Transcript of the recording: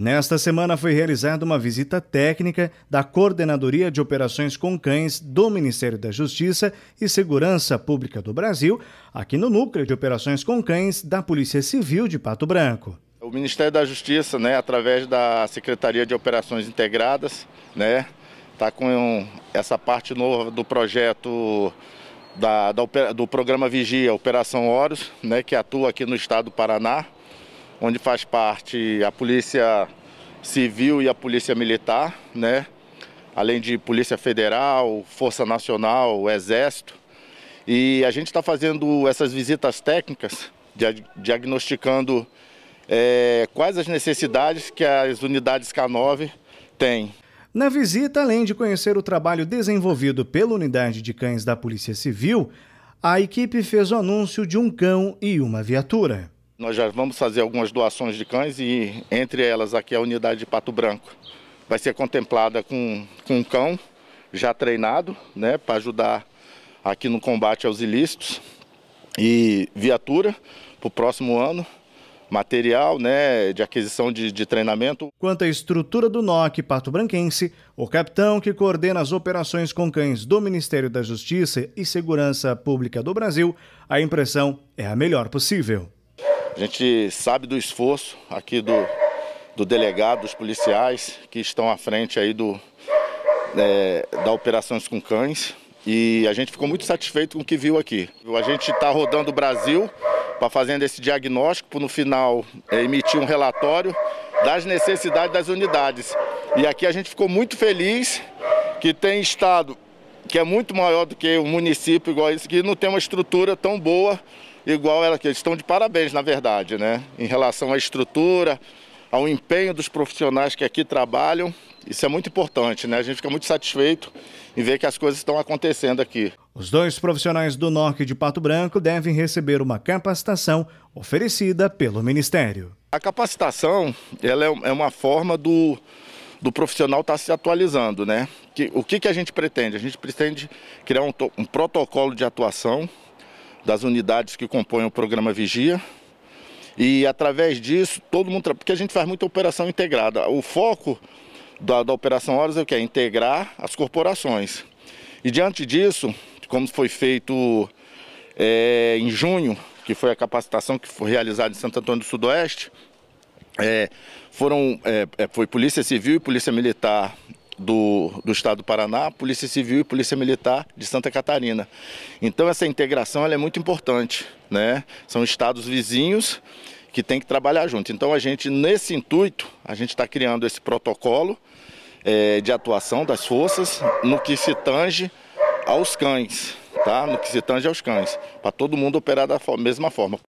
Nesta semana foi realizada uma visita técnica da Coordenadoria de Operações com Cães do Ministério da Justiça e Segurança Pública do Brasil, aqui no Núcleo de Operações com Cães da Polícia Civil de Pato Branco. O Ministério da Justiça, né, através da Secretaria de Operações Integradas, né, está com essa parte nova do projeto da, da do programa Vigia, Operação Horus, né, que atua aqui no estado do Paraná onde faz parte a Polícia Civil e a Polícia Militar, né? além de Polícia Federal, Força Nacional, Exército. E a gente está fazendo essas visitas técnicas, diagnosticando é, quais as necessidades que as unidades K9 têm. Na visita, além de conhecer o trabalho desenvolvido pela unidade de cães da Polícia Civil, a equipe fez o anúncio de um cão e uma viatura. Nós já vamos fazer algumas doações de cães e entre elas aqui a unidade de Pato Branco vai ser contemplada com, com um cão já treinado, né, para ajudar aqui no combate aos ilícitos e viatura para o próximo ano material né, de aquisição de, de, treinamento. Quanto à estrutura do NOC Pato Branquense, o capitão que coordena as operações com cães do Ministério da Justiça e Segurança Pública do Brasil, a impressão é a melhor possível. A gente sabe do esforço aqui do, do delegado, dos policiais que estão à frente aí do, é, da Operações com Cães. E a gente ficou muito satisfeito com o que viu aqui. A gente está rodando o Brasil para fazendo esse diagnóstico, para no final é, emitir um relatório das necessidades das unidades. E aqui a gente ficou muito feliz que tem estado que é muito maior do que o um município igual esse, que não tem uma estrutura tão boa igual ela que estão de parabéns, na verdade, né? Em relação à estrutura, ao empenho dos profissionais que aqui trabalham. Isso é muito importante, né? A gente fica muito satisfeito em ver que as coisas estão acontecendo aqui. Os dois profissionais do norte de Pato Branco devem receber uma capacitação oferecida pelo Ministério. A capacitação ela é, é uma forma do, do profissional estar tá se atualizando, né? Que, o que, que a gente pretende? A gente pretende criar um, um protocolo de atuação das unidades que compõem o programa Vigia. E através disso, todo mundo. Porque a gente faz muita operação integrada. O foco da, da Operação Horas é o que? É integrar as corporações. E diante disso, como foi feito é, em junho, que foi a capacitação que foi realizada em Santo Antônio do Sudoeste, é, foram, é, é foi Polícia Civil e Polícia Militar do, do Estado do Paraná, Polícia Civil e Polícia Militar de Santa Catarina. Então essa integração é muito importante, né? São estados vizinhos que tem que trabalhar junto. Então a gente, nesse intuito, a gente está criando esse protocolo é, de atuação das forças no que se tange aos cães, tá? No que se tange aos cães, para todo mundo operar da mesma forma.